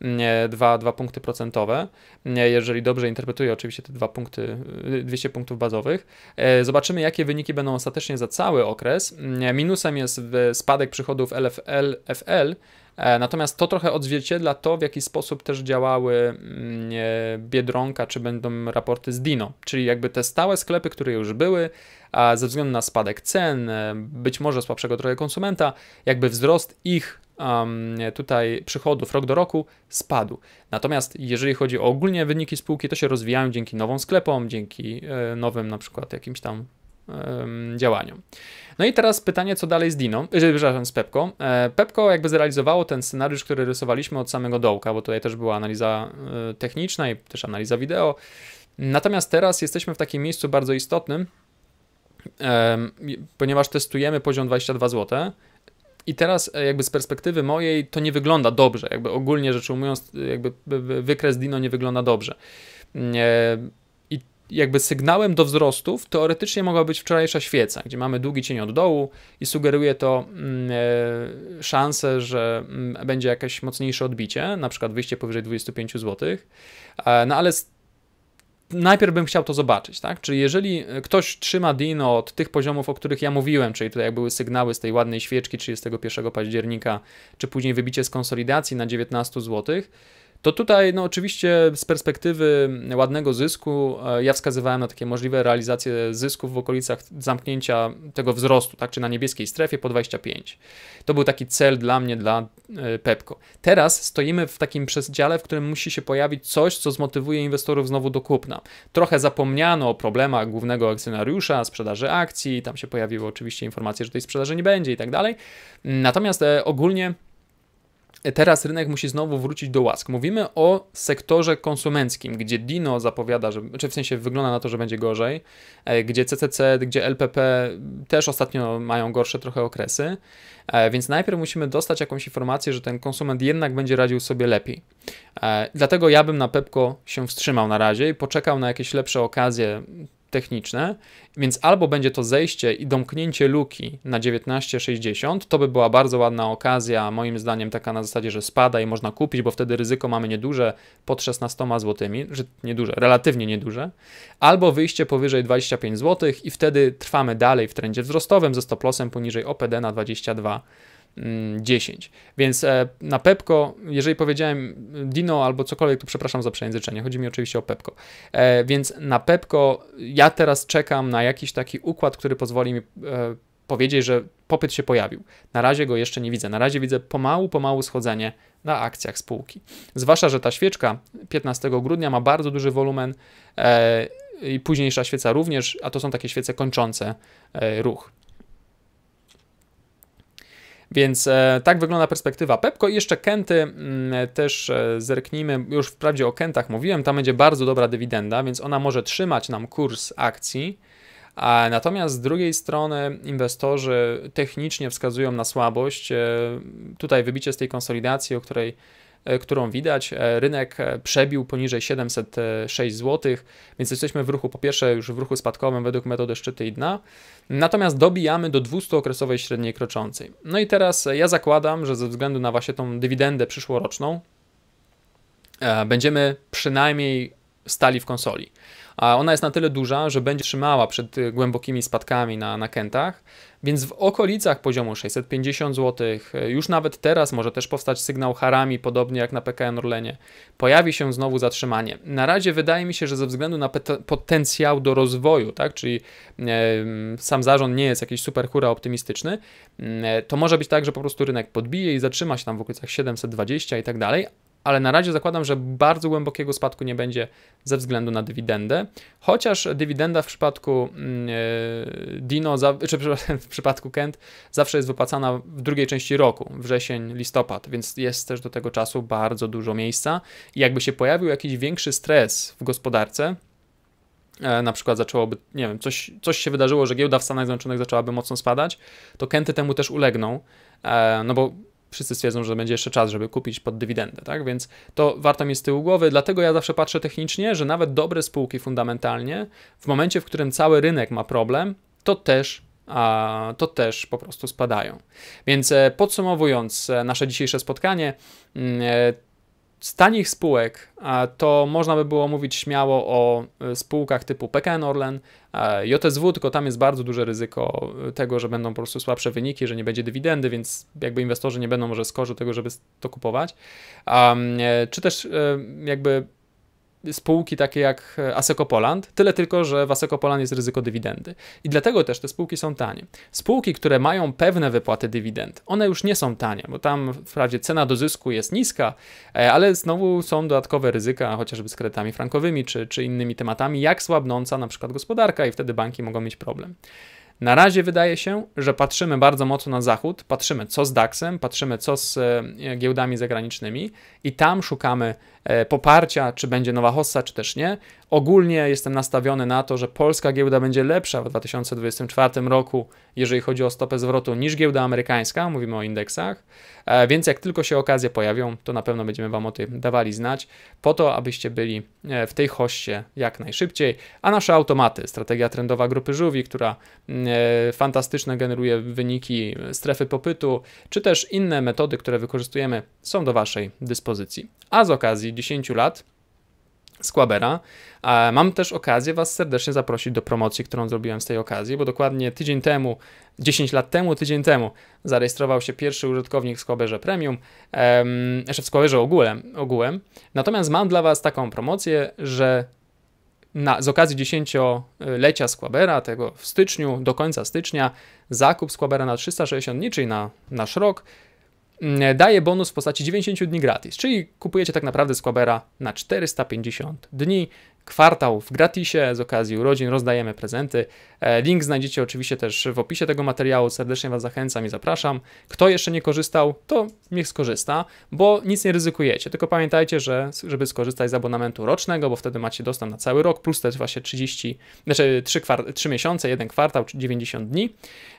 mm, e, dwa, dwa punkty procentowe, mm, e, jeżeli dobrze interpretuję oczywiście te dwa punkty, 200 y, punktów bazowych. E, zobaczymy, jakie wyniki będą ostatecznie za cały okres. Mm, minusem jest spadek przychodów LFL, FL, Natomiast to trochę odzwierciedla to, w jaki sposób też działały Biedronka, czy będą raporty z Dino, czyli jakby te stałe sklepy, które już były, a ze względu na spadek cen, być może słabszego trochę konsumenta, jakby wzrost ich um, tutaj przychodów rok do roku spadł. Natomiast jeżeli chodzi o ogólnie wyniki spółki, to się rozwijają dzięki nowym sklepom, dzięki e, nowym na przykład jakimś tam działaniom. No i teraz pytanie, co dalej z Dino, e, przepraszam, z Pepko. E, Pepko jakby zrealizowało ten scenariusz, który rysowaliśmy od samego dołka, bo tutaj też była analiza techniczna i też analiza wideo. Natomiast teraz jesteśmy w takim miejscu bardzo istotnym, ponieważ testujemy poziom 22 zł, i teraz e, jakby z perspektywy mojej to nie wygląda dobrze, jakby ogólnie rzecz ujmując, e, jakby wykres Dino nie wygląda dobrze. Mm, e, I jakby sygnałem do wzrostów teoretycznie mogła być wczorajsza świeca, gdzie mamy długi cień od dołu i sugeruje to mm, szansę, że mm, będzie jakieś mocniejsze odbicie, na przykład wyjście powyżej 25 zł. No ale najpierw bym chciał to zobaczyć, tak? Czyli jeżeli e, ktoś trzyma Dino od tych poziomów, o których ja mówiłem, czyli tutaj jak były sygnały z tej ładnej świeczki 31 października, czy później wybicie z konsolidacji na 19 złotych, to tutaj, no oczywiście z perspektywy ładnego zysku, e, ja wskazywałem na takie możliwe realizacje zysków w okolicach zamknięcia tego wzrostu, tak, czy na niebieskiej strefie po 25. To był taki cel dla mnie, dla e, Pepko. Teraz stoimy w takim przedziale, w którym musi się pojawić coś, co zmotywuje inwestorów znowu do kupna. Trochę zapomniano o problemach głównego akcjonariusza, sprzedaży akcji, tam się pojawiły oczywiście informacje, że tej sprzedaży nie będzie i tak dalej. Natomiast e, ogólnie teraz rynek musi znowu wrócić do łask. Mówimy o sektorze konsumenckim, gdzie Dino zapowiada, że, czy znaczy w sensie wygląda na to, że będzie gorzej, e, gdzie CCC, gdzie LPP też ostatnio mają gorsze trochę okresy, e, więc najpierw musimy dostać jakąś informację, że ten konsument jednak będzie radził sobie lepiej. E, dlatego ja bym na Pepko się wstrzymał na razie i poczekał na jakieś lepsze okazje, techniczne, więc albo będzie to zejście i domknięcie luki na 1960, to by była bardzo ładna okazja, moim zdaniem taka na zasadzie, że spada i można kupić, bo wtedy ryzyko mamy nieduże pod 16 zł, że nieduże, relatywnie nieduże, albo wyjście powyżej 25 zł i wtedy trwamy dalej w trendzie wzrostowym ze stop lossem poniżej OPD na 22 10. Mm, więc e, na Pepko, jeżeli powiedziałem Dino albo cokolwiek, to przepraszam za przejęzyczenie. Chodzi mi oczywiście o Pepko. E, więc na Pepko ja teraz czekam na jakiś taki układ, który pozwoli mi e, powiedzieć, że popyt się pojawił. Na razie go jeszcze nie widzę. Na razie widzę pomału, pomału schodzenie na akcjach spółki. Zwłaszcza, że ta świeczka 15 grudnia ma bardzo duży wolumen i późniejsza świeca również, a to są takie świece kończące ruch. Więc e, tak wygląda perspektywa Pepko. I jeszcze Kenty m, mm, też e, zerknijmy, już wprawdzie o Kentach mówiłem, tam będzie bardzo dobra dywidenda, więc ona może trzymać nam kurs akcji. A natomiast z drugiej strony inwestorzy technicznie wskazują na słabość. E, tutaj wybicie z tej konsolidacji, o której E, którą widać. E, rynek e, przebił poniżej 706 zł, więc jesteśmy w ruchu, po pierwsze, już w ruchu spadkowym według metody szczyty i dna. Natomiast dobijamy do 200-okresowej średniej kroczącej. No i teraz ja zakładam, że ze względu na właśnie tą dywidendę przyszłoroczną, Będziemy przynajmniej stali w konsoli. A ona jest na tyle duża, że będzie trzymała przed y, głębokimi spadkami na, na kętach, więc w okolicach poziomu 650 zł, y, już nawet teraz może też powstać sygnał harami, podobnie jak na PKN Orlenie, pojawi się znowu zatrzymanie. Na razie wydaje mi się, że ze względu na potencjał do rozwoju, tak, czyli e, sam zarząd nie jest jakiś super hura optymistyczny, e, to może być tak, że po prostu rynek podbije i zatrzyma się tam w okolicach 720 i tak dalej, ale na razie zakładam, że bardzo głębokiego spadku nie będzie ze względu na dywidendę. Chociaż dywidenda w przypadku mm, e, Dino, czy w przypadku Kent, zawsze jest wypłacana w drugiej części roku, wrzesień, listopad, więc jest też do tego czasu bardzo dużo miejsca. I jakby się pojawił jakiś większy stres w gospodarce, e, na przykład zaczęłoby, nie wiem, coś, coś się wydarzyło, że giełda w Stanach Zjednoczonych zaczęłaby mocno spadać, to Kenty temu też ulegną, e, no bo wszyscy stwierdzą, że będzie jeszcze czas, żeby kupić pod dywidendę, tak? Więc to warto mieć z tyłu głowy, dlatego ja zawsze patrzę technicznie, że nawet dobre spółki fundamentalnie, w momencie, w którym cały rynek ma problem, to też a to też po prostu spadają. Więc e, podsumowując e, nasze dzisiejsze spotkanie, mm, e, z tanich spółek to można by było mówić śmiało o e, spółkach typu PKN Orlen, JSW, tylko tam jest bardzo duże ryzyko e, tego, że będą po prostu słabsze wyniki, że nie będzie dywidendy, więc jakby inwestorzy nie będą może skorzy tego, żeby to kupować. E, czy też jakby spółki takie jak e, Asseco Poland, tyle tylko, że w Asseco Poland jest ryzyko dywidendy. I dlatego też te spółki są tanie. Spółki, które mają pewne wypłaty dywidend, one już nie są tanie, bo tam wprawdzie cena do zysku jest niska, e, ale znowu są dodatkowe ryzyka, chociażby z kredytami frankowymi czy, czy innymi tematami, jak słabnąca na przykład gospodarka i wtedy banki mogą mieć problem. Na razie wydaje się, że patrzymy bardzo mocno na zachód, patrzymy co z DAX-em, patrzymy co z e, giełdami zagranicznymi i tam szukamy E, poparcia, czy będzie nowa hossa, czy też nie. Ogólnie jestem nastawiony na to, że polska giełda będzie lepsza w 2024 roku, jeżeli chodzi o stopę zwrotu, niż giełda amerykańska, mówimy o indeksach. E, więc jak tylko się okazje pojawią, to na pewno będziemy Wam o tym dawali znać, po to, abyście byli e, w tej hoście jak najszybciej. A nasze automaty, strategia trendowa grupy Żółwi, która mm, fantastycznie generuje wyniki strefy popytu, czy też inne metody, które wykorzystujemy, są do Waszej dyspozycji. A z okazji 10 lat z Mam też okazję Was serdecznie zaprosić do promocji, którą zrobiłem z tej okazji, bo dokładnie tydzień temu, 10 lat temu, tydzień temu zarejestrował się pierwszy użytkownik w Squaberze Premium, jeszcze znaczy w Squaberze ogółem, ogółem. Natomiast mam dla Was taką promocję, że na, z okazji dziesięciolecia lecia Squabera, tego w styczniu, do końca stycznia, zakup Squabera na 360 dni, czyli na nasz rok, Mm, daje bonus w postaci 90 dni gratis, czyli kupujecie tak naprawdę Squabera na 450 dni, kwartał w gratisie z okazji urodzin, rozdajemy prezenty. E, link znajdziecie oczywiście też w opisie tego materiału, serdecznie Was zachęcam i zapraszam. Kto jeszcze nie korzystał, to niech skorzysta, bo nic nie ryzykujecie, tylko pamiętajcie, że żeby skorzystać z abonamentu rocznego, bo wtedy macie dostęp na cały rok, plus też właśnie 30, znaczy 3, 3 miesiące, jeden kwartał, czy 90 dni.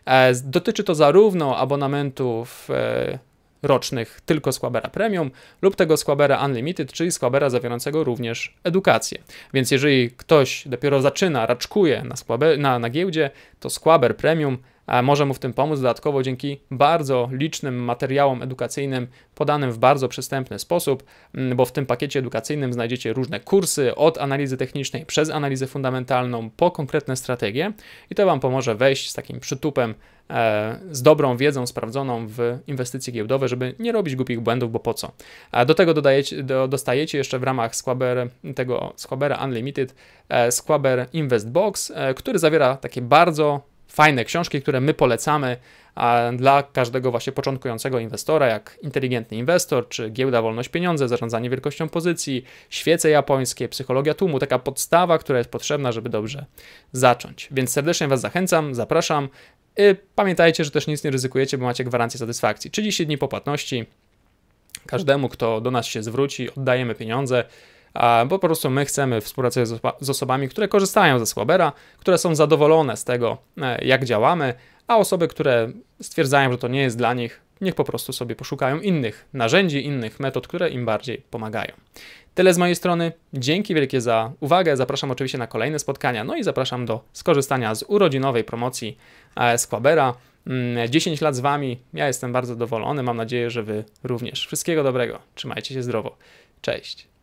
E, dotyczy to zarówno abonamentów e, rocznych tylko Squabera Premium lub tego Squabera Unlimited, czyli Squabera zawierającego również edukację. Więc jeżeli ktoś dopiero zaczyna, raczkuje na, Squaber, na, na giełdzie, to Squaber Premium może mu w tym pomóc. Dodatkowo dzięki bardzo licznym materiałom edukacyjnym podanym w bardzo przystępny sposób, mm, bo w tym pakiecie edukacyjnym znajdziecie różne kursy od analizy technicznej przez analizę fundamentalną po konkretne strategie i to Wam pomoże wejść z takim przytupem, e, z dobrą wiedzą sprawdzoną w inwestycje giełdowe, żeby nie robić głupich błędów, bo po co. do tego dodajecie, do, dostajecie jeszcze w ramach Squaber, tego Squabera Unlimited e, Squaber Invest Box, e, który zawiera takie bardzo fajne książki, które my polecamy dla każdego właśnie początkującego inwestora, jak Inteligentny Inwestor, czy Giełda Wolność Pieniądze, Zarządzanie Wielkością Pozycji, Świece Japońskie, Psychologia Tłumu, taka podstawa, która jest potrzebna, żeby dobrze zacząć. Więc serdecznie Was zachęcam, zapraszam. I pamiętajcie, że też nic nie ryzykujecie, bo macie gwarancję satysfakcji. 30 dni po płatności. Każdemu, kto do nas się zwróci, oddajemy pieniądze bo po prostu my chcemy współpracować z osobami, które korzystają ze Squabera, które są zadowolone z tego, e, jak działamy, a osoby, które stwierdzają, że to nie jest dla nich, niech po prostu sobie poszukają innych narzędzi, innych metod, które im bardziej pomagają. Tyle z mojej strony. Dzięki wielkie za uwagę. Zapraszam oczywiście na kolejne spotkania. No i zapraszam do skorzystania z urodzinowej promocji e, Squabera. 10 mm, lat z Wami. Ja jestem bardzo zadowolony. Mam nadzieję, że Wy również. Wszystkiego dobrego. Trzymajcie się zdrowo. Cześć.